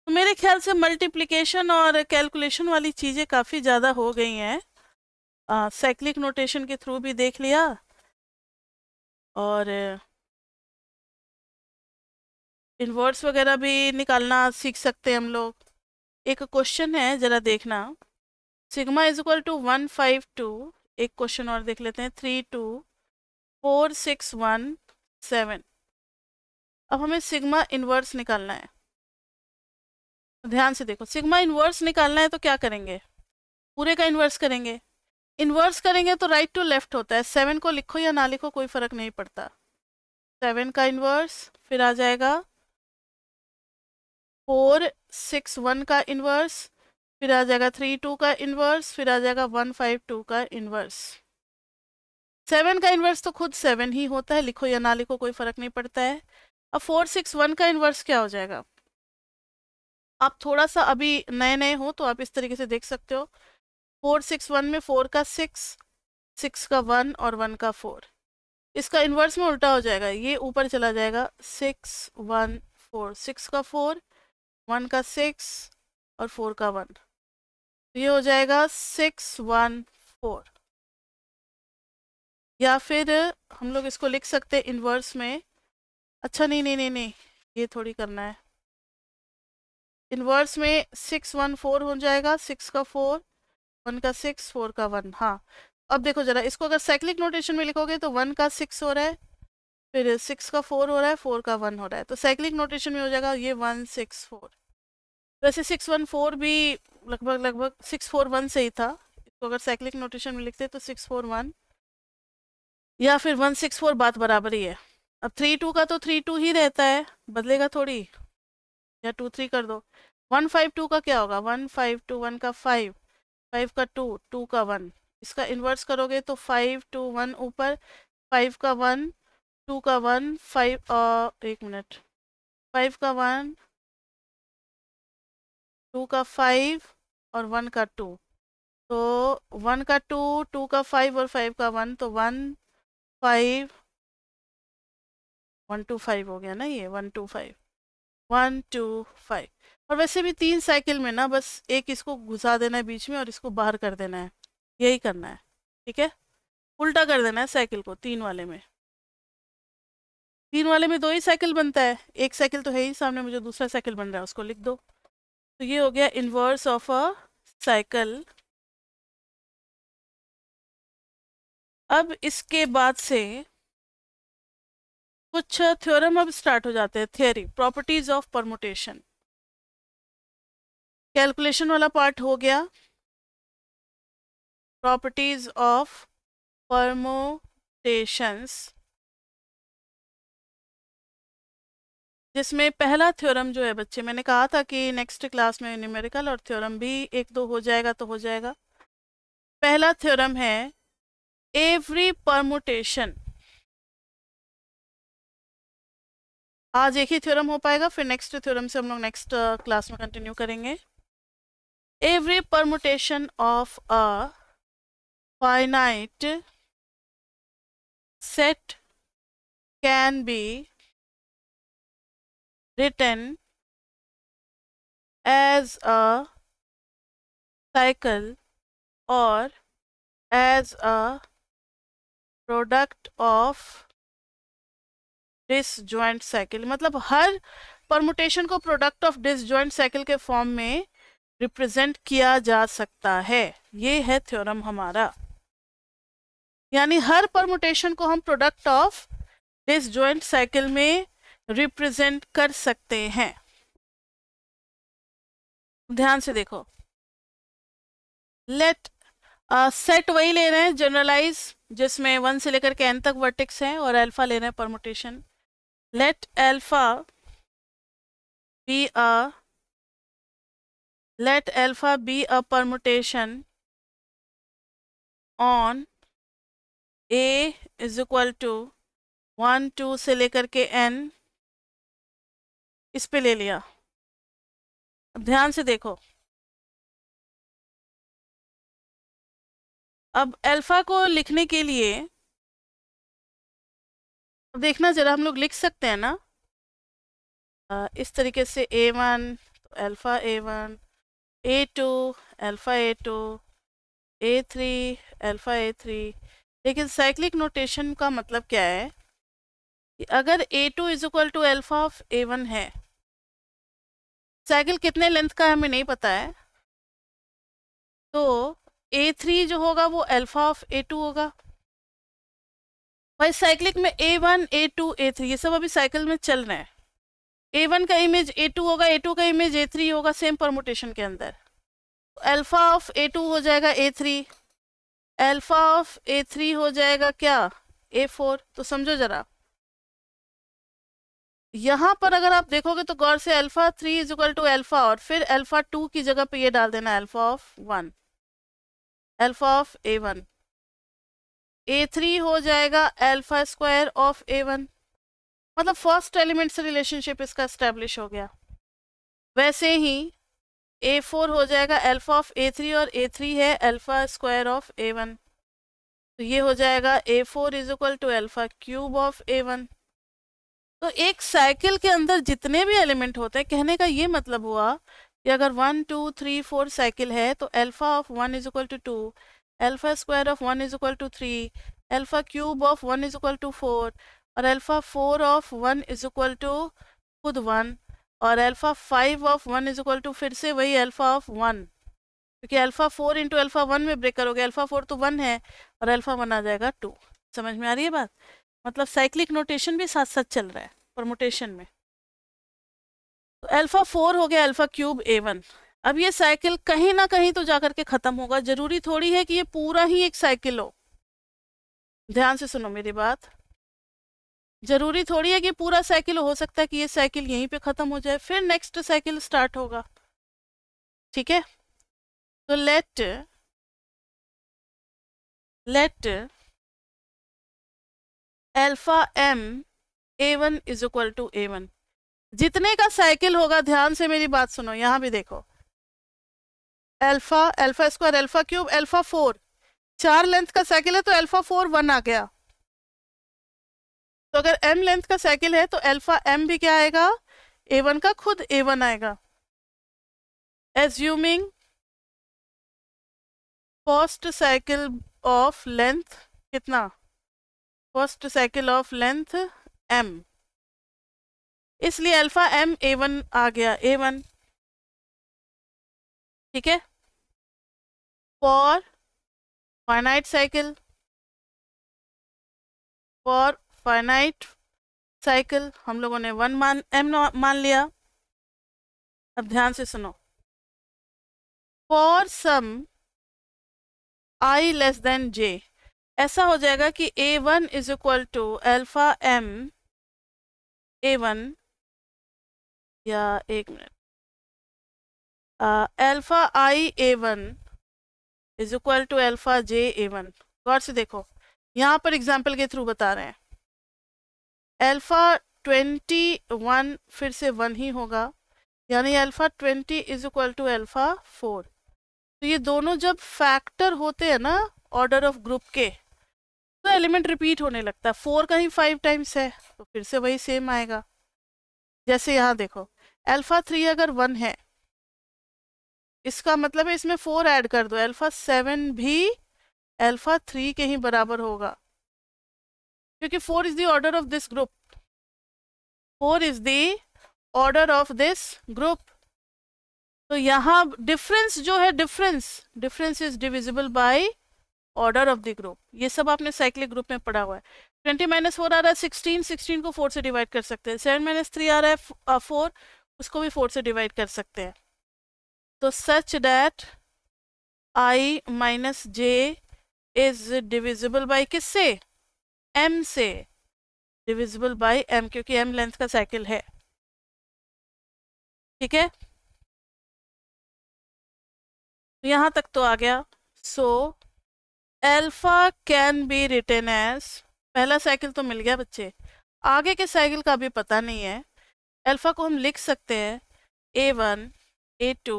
तो मेरे ख्याल से मल्टीप्लिकेशन और कैलकुलेशन वाली चीज़ें काफ़ी ज़्यादा हो गई हैं साइक्लिक
नोटेशन के थ्रू भी देख लिया और इन्वर्ट्स वगैरह भी निकालना सीख सकते हैं हम लोग
एक क्वेश्चन है जरा देखना sigma is equal to one five two एक क्वेश्चन और देख लेते हैं three two four six one seven अब हमें सिग्मा इन्वर्स निकालना है ध्यान से देखो सिग्मा इन्वर्स निकालना है तो क्या करेंगे पूरे का इन्वर्स करेंगे इन्वर्स करेंगे तो राइट टू लेफ्ट होता है सेवन को लिखो या ना लिखो कोई फर्क नहीं पड़ता सेवन का इन्वर्स फिर आ जाएगा फोर सिक्स वन का इन्वर्स फिर आ जाएगा थ्री टू का इन्वर्स फिर आ जाएगा वन फाइव टू का इन्वर्स सेवन का इन्वर्स तो खुद सेवन ही होता है लिखो या ना लिखो कोई फर्क नहीं पड़ता है अब फोर सिक्स वन का इन्वर्स क्या हो जाएगा आप थोड़ा सा अभी नए नए हो तो आप इस तरीके से देख सकते हो फोर सिक्स वन में फोर का सिक्स सिक्स का वन और वन का फोर इसका इन्वर्स में उल्टा हो जाएगा ये ऊपर चला जाएगा सिक्स वन फोर सिक्स का फोर वन का सिक्स और फोर का वन तो ये हो जाएगा सिक्स वन फोर या फिर हम लोग इसको लिख सकते हैं इनवर्स में अच्छा नहीं नहीं नहीं नहीं ये थोड़ी करना है इनवर्स में सिक्स वन फोर हो जाएगा सिक्स का फोर वन का सिक्स फोर का वन हाँ अब देखो जरा इसको अगर साइक्लिक नोटेशन में लिखोगे तो वन का सिक्स हो रहा है फिर सिक्स का फोर हो रहा है फोर का वन हो रहा है तो साइक्लिक नोटेशन में हो जाएगा ये वन सिक्स फोर वैसे सिक्स वन फोर भी लगभग लगभग सिक्स फोर वन से ही था इसको अगर साइक्लिक नोटेशन में लिखते तो सिक्स फोर वन या फिर वन सिक्स फोर बात बराबर ही है अब थ्री टू का तो थ्री टू ही रहता है बदलेगा थोड़ी या टू थ्री कर दो वन फाइव टू का क्या होगा वन फाइव टू वन का फाइव फाइव का टू टू का वन इसका इन्वर्स करोगे तो फाइव टू वन ऊपर फाइव का वन टू का वन फाइव एक मिनट फाइव का वन टू का फाइव और वन का टू तो वन का टू टू का फाइव और फाइव का वन तो one five one two five हो गया ना ये one two five one two five और वैसे भी तीन साइकिल में ना बस एक इसको घुसा देना है बीच में और इसको बाहर कर देना है यही करना है ठीक है उल्टा कर देना है साइकिल को तीन वाले में तीन वाले में दो ही साइकिल बनता है एक साइकिल तो है ही सामने मुझे दूसरा साइकिल बन रहा है उसको लिख दो तो ये हो गया
इन्वर्स ऑफ अ साइकिल अब इसके बाद से कुछ थ्योरम
अब स्टार्ट हो जाते हैं theory properties of permutation
calculation वाला पार्ट हो गया प्रॉपर्टीज ऑफ परमोटेशंस
जिसमें पहला थ्योरम जो है बच्चे मैंने कहा था कि नेक्स्ट क्लास में न्यूमेरिकल और थ्योरम भी एक दो हो जाएगा तो हो जाएगा पहला थ्योरम है एवरी परमोटेशन आज एक ही थ्योरम हो पाएगा फिर नेक्स्ट थ्योरम से हम लोग नेक्स्ट क्लास uh, में कंटिन्यू करेंगे
every permutation of a finite set can be written as a cycle or as a product of disjoint
cycle मतलब हर परमुटेशन को प्रोडक्ट ऑफ डिसजॉइंट साइकिल के फॉर्म में रिप्रेजेंट किया जा सकता है ये है थ्योरम हमारा यानी हर परमुटेशन को हम product of dis disjoint cycle में रिप्रेजेंट कर सकते हैं ध्यान से देखो लेट सेट uh, वही ले रहे हैं जनरलाइज जिसमें वन से लेकर के एन तक वर्टिक्स हैं और अल्फा ले रहे हैं permutation let
alpha be a let alpha be a permutation on
A is equal to one two से लेकर के एन
इस पे ले लिया अब ध्यान से देखो अब अल्फा को लिखने के लिए देखना जरा हम लोग लिख सकते हैं ना
आ, इस तरीके से a one alpha alpha a one A two alpha a two a three alpha a three लेकिन साइक्लिक नोटेशन का मतलब क्या है कि अगर a two is equal to alpha of a one है साइकिल कितने लेंथ का है हमें नहीं पता है तो ए थ्री जो होगा वो अल्फा ऑफ ए टू होगा भाई साइक्लिक में a one A two a three ये सब अभी साइकिल में चल रहे हैं ए वन का इमेज ए टू होगा ए टू का इमेज ए थ्री होगा सेम परमोटेशन के अंदर अल्फा ऑफ ए टू हो जाएगा a three alpha of a three हो जाएगा क्या ए फोर तो समझो जरा यहाँ पर अगर आप देखोगे तो गौर से alpha three is equal to alpha और फिर अल्फा टू की जगह पे ये डाल देना alpha of one alpha of a one a three हो जाएगा alpha square of a one मतलब फर्स्ट एलिमेंट से रिलेशनशिप इसका इस्टेब्लिश हो गया वैसे ही ए फोर हो जाएगा अल्फा ऑफ ए थ्री और ए थ्री है alpha square of a one तो ये हो जाएगा a four is equal to alpha cube of a one तो एक साइकिल के अंदर जितने भी एलिमेंट होते हैं कहने का ये मतलब हुआ कि अगर one two three four cycle है तो alpha of one is equal to two alpha square of one is equal to three alpha cube of one is equal to four और alpha four of one is equal to खुद one और alpha five of one is equal to फिर से वही alpha of one क्योंकि alpha four into alpha one में break करोगे alpha four तो वन है और अल्फा वन आ जाएगा टू समझ में आ रही है बात मतलब साइक्लिक नोटेशन भी साथ साथ चल रहा है परमोटेशन में तो अल्फा फोर हो गया अल्फा क्यूब ए वन अब ये साइकिल कहीं ना कहीं तो जाकर के ख़त्म होगा ज़रूरी थोड़ी है कि ये पूरा ही एक साइकिल हो ध्यान से सुनो मेरी बात ज़रूरी थोड़ी है कि पूरा साइकिल हो सकता है कि ये साइकिल यहीं पे ख़त्म हो जाए फिर नेक्स्ट साइकिल स्टार्ट होगा ठीक
है तो let let alpha M A one is equal
to A one जितने का साइकिल होगा ध्यान से मेरी बात सुनो यहाँ भी देखो alpha alpha square alpha cube alpha four चार लेंथ का साइकिल है तो एल्फा फोर वन आ गया तो अगर एम लेंथ का साइकिल है तो एल्फा एम भी क्या आएगा ए वन का खुद ए वन आएगा assuming first cycle of length कितना first cycle of length M
इसलिए अल्फा एम ए वन आ गया ए वन ठीक है for finite cycle for finite cycle हम लोगों ने वन मान एम मान लिया अब ध्यान से सुनो for some I less than J
ऐसा हो जाएगा कि A one is equal to alpha M A one या एक मिनट alpha I A one is equal to alpha J A one गौर से देखो यहाँ पर एग्जाम्पल के थ्रू बता रहे हैं एल्फा ट्वेंटी वन फिर से वन ही होगा यानी alpha twenty is equal to alpha four तो ये दोनों जब फैक्टर होते हैं ना ऑर्डर ऑफ ग्रुप के तो एलिमेंट रिपीट होने लगता है फोर का ही फाइव टाइम्स है तो फिर से वही सेम आएगा जैसे यहाँ देखो अल्फा थ्री अगर वन है इसका मतलब है इसमें फोर ऐड कर दो अल्फा सेवन भी अल्फा थ्री के ही बराबर होगा क्योंकि four is the order of this group four is the order of this group तो यहाँ डिफरेंस जो है difference difference is divisible by order of the group ये सब आपने साइक्लिक ग्रुप में पढ़ा हुआ है ट्वेंटी माइनस फोर आ रहा है सिक्सटीन सिक्सटीन को फोर से डिवाइड कर सकते हैं सेवन माइनस थ्री आ रहा है फोर उसको भी फोर से डिवाइड कर सकते हैं तो such that I minus J is divisible
by किस से एम से डिविजिबल बाई एम क्योंकि एम लेंथ का साइकिल है ठीक है तो यहाँ तक तो आ गया so so, alpha can
be written as पहला साइकिल तो मिल गया बच्चे आगे के साइकिल का अभी पता नहीं है अल्फ़ा को हम लिख सकते हैं ए वन ए टू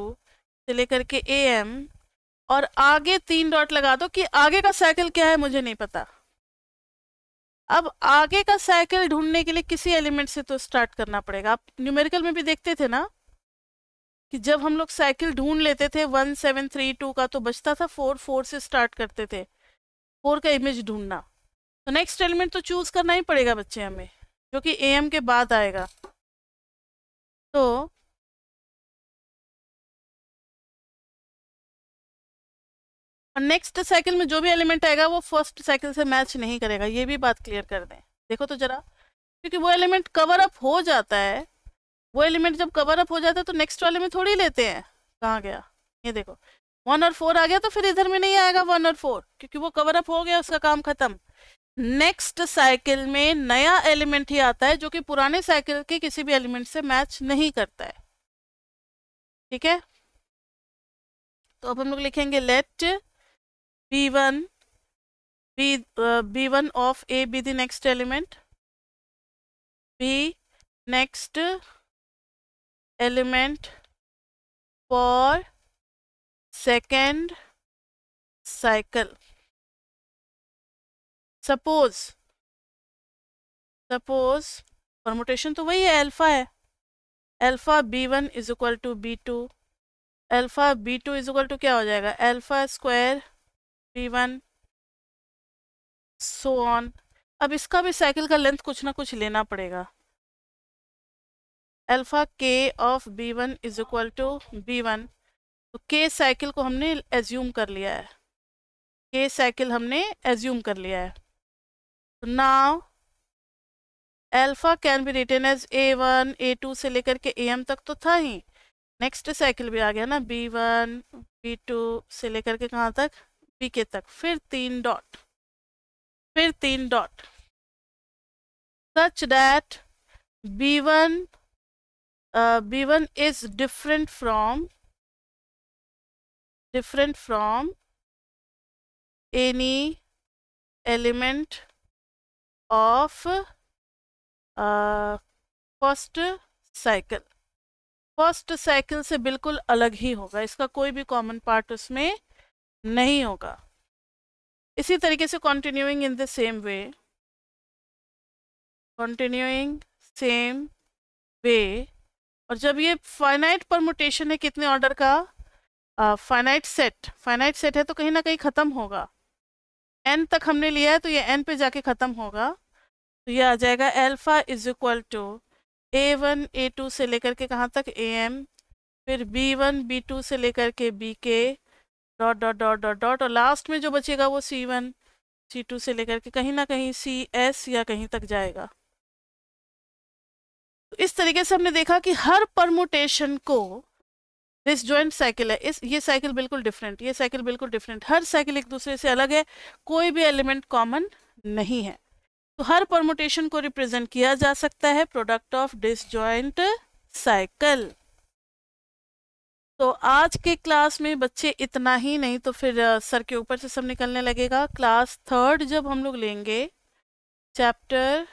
से लेकर के ए एम और आगे तीन डॉट लगा दो कि आगे का साइकिल क्या है मुझे नहीं पता अब आगे का साइकिल ढूंढने के लिए किसी एलिमेंट से तो स्टार्ट करना पड़ेगा आप न्यूमेरिकल में भी देखते थे ना कि जब हम लोग साइकिल ढूंढ लेते थे वन सेवन थ्री टू का तो बचता था फोर फोर से स्टार्ट करते थे फोर का इमेज
ढूंढना तो नेक्स्ट एलिमेंट तो चूज करना ही पड़ेगा बच्चे हमें जो कि ए एम के बाद आएगा तो और नेक्स्ट साइकिल में जो भी एलिमेंट आएगा वो फर्स्ट साइकिल
से मैच नहीं करेगा ये भी बात क्लियर कर दें देखो तो जरा क्योंकि वो एलिमेंट कवर अप हो जाता है वो एलिमेंट जब कवर अप हो जाता है तो नेक्स्ट वाले में थोड़ी लेते हैं कहाँ गया ये देखो वन और फोर आ गया तो फिर इधर में नहीं आएगा वन और फोर क्योंकि वो कवर अप हो गया उसका काम खत्म नेक्स्ट साइकिल में नया एलिमेंट ही आता है जो कि पुराने साइकिल के किसी भी एलिमेंट से मैच नहीं करता है ठीक है तो अब हम लोग लिखेंगे let B one B B one of A B the next element B
next element for second cycle suppose suppose permutation तो वही
है एल्फा है alpha B one is equal to B two alpha B two is equal to क्या हो जाएगा alpha square B one so on अब इसका भी साइकिल का लेंथ कुछ ना कुछ लेना पड़ेगा alpha K of B one is equal to B one तो के साइकिल को हमने एज्यूम कर लिया है के साइकिल हमने एज्यूम कर लिया है तो now alpha can be written as A one A two से लेकर के ए एम तक तो था ही नेक्स्ट साइकिल भी आ गया ना बी वन बी टू से लेकर के कहाँ तक बी के तक फिर तीन डॉट
फिर तीन dot such that B one B one is different from different from any element of uh,
first cycle first cycle से बिल्कुल अलग ही होगा इसका कोई भी कॉमन पार्ट उसमें नहीं होगा इसी तरीके से continuing in the same way continuing same way और जब ये फाइनाइट परमोटेशन है कितने ऑर्डर का फाइनाइट सेट फाइनाइट सेट है तो कहीं ना कहीं ख़त्म होगा एन तक हमने लिया है तो ये एन पे जाके ख़त्म होगा तो ये आ जाएगा alpha is equal to A one A two से लेकर के कहाँ तक ए एम फिर बी वन बी टू से लेकर के B K dot dot dot dot dot और लास्ट में जो बचेगा वो सी वन सी टू से लेकर के कहीं ना कहीं सी एस या कहीं तक जाएगा तो इस तरीके से हमने देखा कि हर परमोटेशन को दिस ज्वाइंट साइकिल है इस ये साइकिल बिल्कुल डिफरेंट ये साइकिल बिल्कुल डिफरेंट हर साइकिल एक दूसरे से अलग है कोई भी एलिमेंट कॉमन नहीं है तो हर परमोटेशन को रिप्रेजेंट किया जा सकता है product of disjoint cycle तो आज के क्लास में बच्चे इतना ही नहीं तो फिर सर के ऊपर से सब निकलने लगेगा क्लास थर्ड जब हम लोग लेंगे चैप्टर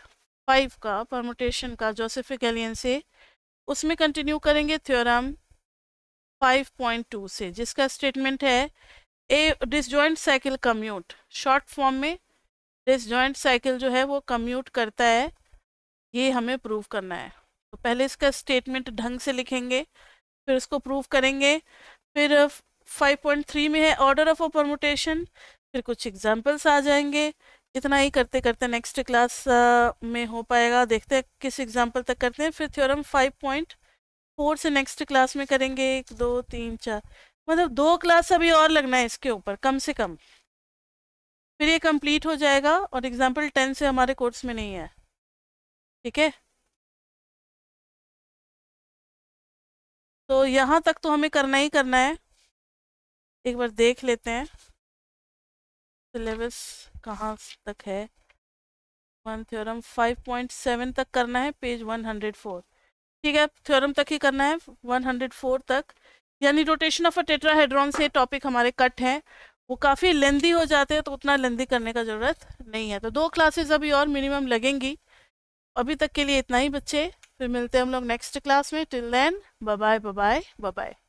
फाइव का परमोटेशन का जोसेफिक एलियन से उसमें कंटिन्यू करेंगे थ्योरम 5.2 से जिसका स्टेटमेंट है A disjoint cycle commute short form में डिसजॉइंट साइकिल जो है वो कम्यूट करता है ये हमें प्रूव करना है तो पहले इसका स्टेटमेंट ढंग से लिखेंगे फिर उसको प्रूव करेंगे फिर 5.3 में है ऑर्डर ऑफ अ परमोटेशन फिर कुछ एग्जाम्पल्स आ जाएंगे इतना ही करते करते नेक्स्ट क्लास में हो पाएगा देखते हैं किस एग्जाम्पल तक करते हैं फिर थ्योरम फाइव पॉइंट फोर से नेक्स्ट क्लास में करेंगे एक दो तीन चार मतलब दो क्लास अभी और लगना है इसके ऊपर कम से कम फिर ये कंप्लीट हो
जाएगा और एग्जाम्पल टेन से हमारे कोर्स में नहीं है ठीक है तो यहाँ तक तो हमें करना ही करना है एक बार देख लेते हैं सिलेबस कहाँ
तक है one theorem five point seven तक करना है पेज वन हंड्रेड फोर ठीक है थ्योरम तक ही करना है 104 तक यानी रोटेशन ऑफ अ टेट्राहेड्रॉन से टॉपिक हमारे कट हैं वो काफ़ी लेंदी हो जाते हैं तो उतना लेंदी करने का ज़रूरत नहीं है तो दो क्लासेस अभी और मिनिमम लगेंगी अभी तक के लिए इतना ही बच्चे फिर
मिलते हैं हम लोग नेक्स्ट क्लास में till then bye bye bye bye